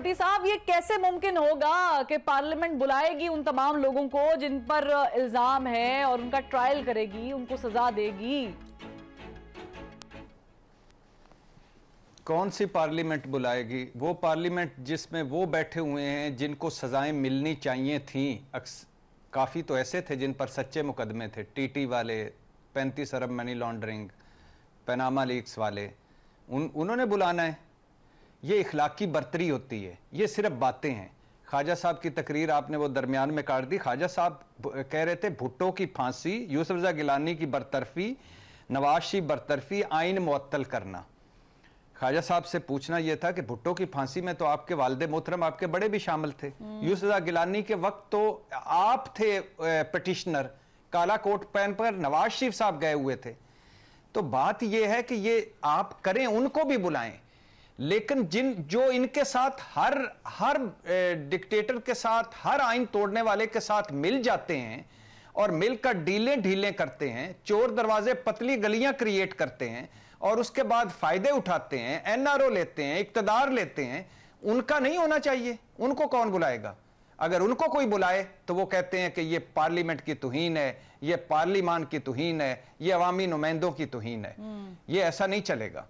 भट्टी साहब ये कैसे मुमकिन होगा कि पार्लियामेंट बुलाएगी उन तमाम लोगों को जिन पर इल्जाम है और उनका ट्रायल करेगी उनको सजा देगी कौन सी पार्लियामेंट बुलाएगी वो पार्लियामेंट जिसमें वो बैठे हुए हैं जिनको सजाएं मिलनी चाहिए थी काफ़ी तो ऐसे थे जिन पर सच्चे मुकदमे थे टीटी वाले पैंतीस अरब मनी लॉन्ड्रिंग पैनामा लीक्स वाले उन उन्होंने बुलाना है ये इखलाक की बरतरी होती है ये सिर्फ बातें हैं ख्वाजा साहब की तकरीर आपने वो दरमियान में काट दी ख्वाजा साहब कह रहे थे भुट्टो की फांसी रजा गिलानी की बरतरफी नवाशी बरतरफी आइन मअतल करना ख्वाजा साहब से पूछना यह था कि भुट्टो की फांसी में तो आपके वालदे मोहतरम आपके बड़े भी शामिल थे हम्म। रजा गिलानी के वक्त तो आप थे पटिशनर काला कोट पहन पर नवाज शरीफ साहब गए हुए थे तो बात यह है कि ये आप करें उनको भी बुलाएं लेकिन जिन जो इनके साथ हर हर डिक्टेटर के साथ हर आइन तोड़ने वाले के साथ मिल जाते हैं और मिलकर डीलें ढीले करते हैं चोर दरवाजे पतली गलियां क्रिएट करते हैं और उसके बाद फायदे उठाते हैं एनआरओ लेते हैं इकतदार लेते हैं उनका नहीं होना चाहिए उनको कौन बुलाएगा अगर उनको कोई बुलाए तो वो कहते हैं कि ये पार्लियामेंट की तुहीन है ये पार्लिमान की तुहीन है ये अवामी नुमाइंदों की तुहीन है हम्म। ये ऐसा नहीं चलेगा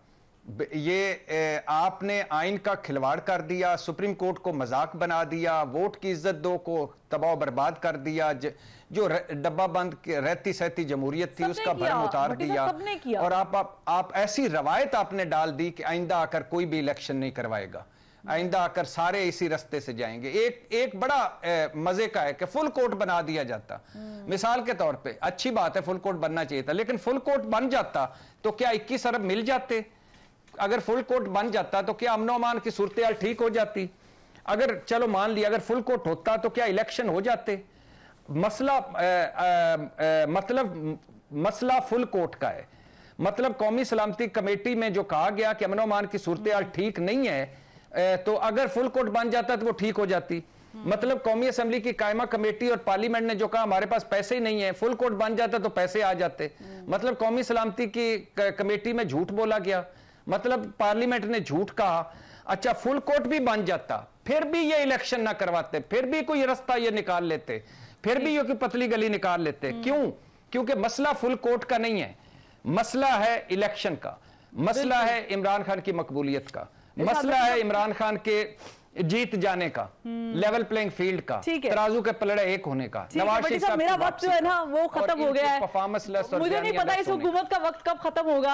ये आपने आइन का खिलवाड़ कर दिया सुप्रीम कोर्ट को मजाक बना दिया वोट की इज्जत दो को तबाह बर्बाद कर दिया ज, जो डब्बा बंद रहती सहती जमहूरियत थी उसका भरम उतार दिया और आप, आप आप ऐसी रवायत आपने डाल दी कि आइंदा आकर कोई भी इलेक्शन नहीं करवाएगा आइंदा आकर सारे इसी रस्ते से जाएंगे एक एक बड़ा ए, मजे का है कि फुल कोर्ट बना दिया जाता हम्म। मिसाल के तौर पे अच्छी बात है फुल कोर्ट बनना चाहिए था लेकिन फुल कोर्ट बन जाता तो क्या 21 अरब मिल जाते अगर फुल कोर्ट बन जाता तो क्या अमनो अमान की सूरत ठीक हो जाती अगर चलो मान लिया अगर फुल कोर्ट होता तो क्या इलेक्शन हो जाते मसला आ, आ, आ, मतलब मसला फुल कोर्ट का है मतलब कौमी सलामती कमेटी में जो कहा गया कि अमनो अमान की सूरत ठीक नहीं है तो अगर फुल कोर्ट बन जाता तो वो ठीक हो जाती मतलब कौमी असेंबली की कायमा कमेटी और पार्लियामेंट ने जो कहा हमारे पास पैसे ही नहीं है फुल कोर्ट बन जाता तो पैसे आ जाते मतलब कौमी सलामती की कमेटी में झूठ बोला गया मतलब पार्लियामेंट ने झूठ कहा अच्छा फुल कोर्ट भी बन जाता फिर भी ये इलेक्शन ना करवाते फिर भी कोई रास्ता ये निकाल लेते फिर भी ये पतली गली निकाल लेते हम्म। क्यों क्योंकि मसला फुल कोर्ट का नहीं है मसला है इलेक्शन का मसला है इमरान खान की मकबूलियत का मसला है इमरान खान के जीत जाने का हम्म। लेवल प्लेइंग फील्ड का तराजू के पलड़े एक होने का नवाज शरीफ मेरा वक्त जो है ना वो खत्म हो गया है मुझे नहीं पता इस हुकूमत का वक्त कब खत्म होगा